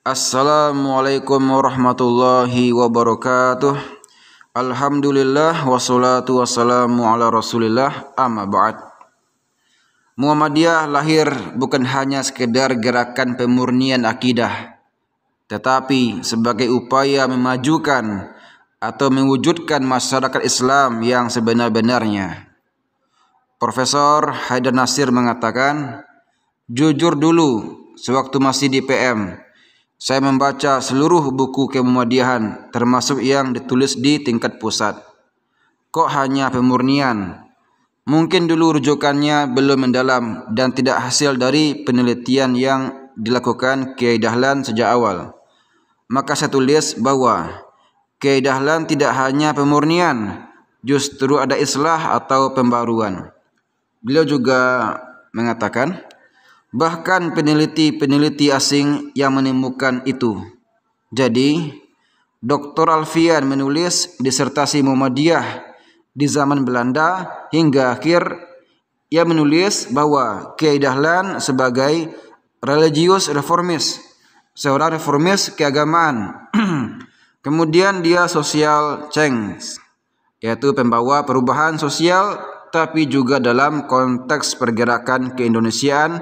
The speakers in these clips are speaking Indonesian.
Assalamualaikum warahmatullahi wabarakatuh Alhamdulillah wassalatu wassalamu ala rasulillah amma ba'd Muhammadiyah lahir bukan hanya sekedar gerakan pemurnian akidah Tetapi sebagai upaya memajukan atau mewujudkan masyarakat Islam yang sebenar-benarnya Profesor Haidar Nasir mengatakan Jujur dulu sewaktu masih di PM saya membaca seluruh buku kemudian, termasuk yang ditulis di tingkat pusat. Kok hanya pemurnian? Mungkin dulu rujukannya belum mendalam dan tidak hasil dari penelitian yang dilakukan Kiai Dahlan sejak awal. Maka saya tulis bahwa Kiai Dahlan tidak hanya pemurnian, justru ada islah atau pembaruan. Beliau juga mengatakan, bahkan peneliti-peneliti asing yang menemukan itu. Jadi, Dr. Alfian menulis disertasi Muhammadiyah di zaman Belanda hingga akhir ia menulis bahwa Kiai Dahlan sebagai religius reformis, seorang reformis keagamaan. Kemudian dia sosial change, yaitu pembawa perubahan sosial tapi juga dalam konteks pergerakan keindonesiaan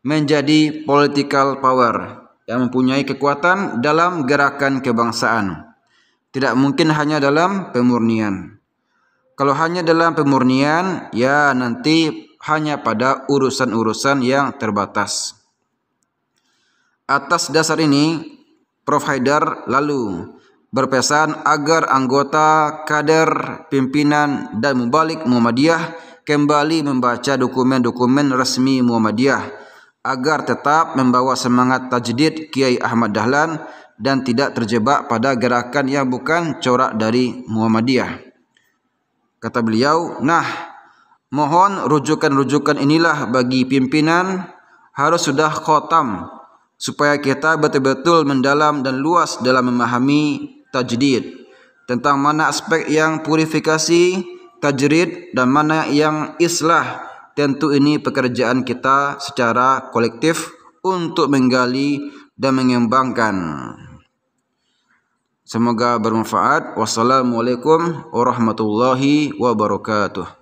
menjadi political power yang mempunyai kekuatan dalam gerakan kebangsaan. Tidak mungkin hanya dalam pemurnian. Kalau hanya dalam pemurnian, ya nanti hanya pada urusan-urusan yang terbatas. Atas dasar ini, Prof. Haidar lalu berpesan agar anggota, kader, pimpinan, dan mubalik Muhammadiyah kembali membaca dokumen-dokumen resmi Muhammadiyah agar tetap membawa semangat tajdid Kiai Ahmad Dahlan dan tidak terjebak pada gerakan yang bukan corak dari Muhammadiyah. Kata beliau, nah mohon rujukan-rujukan inilah bagi pimpinan harus sudah khotam supaya kita betul-betul mendalam dan luas dalam memahami tajdid tentang mana aspek yang purifikasi, tajrid dan mana yang islah Tentu ini pekerjaan kita secara kolektif untuk menggali dan mengembangkan. Semoga bermanfaat. Wassalamualaikum warahmatullahi wabarakatuh.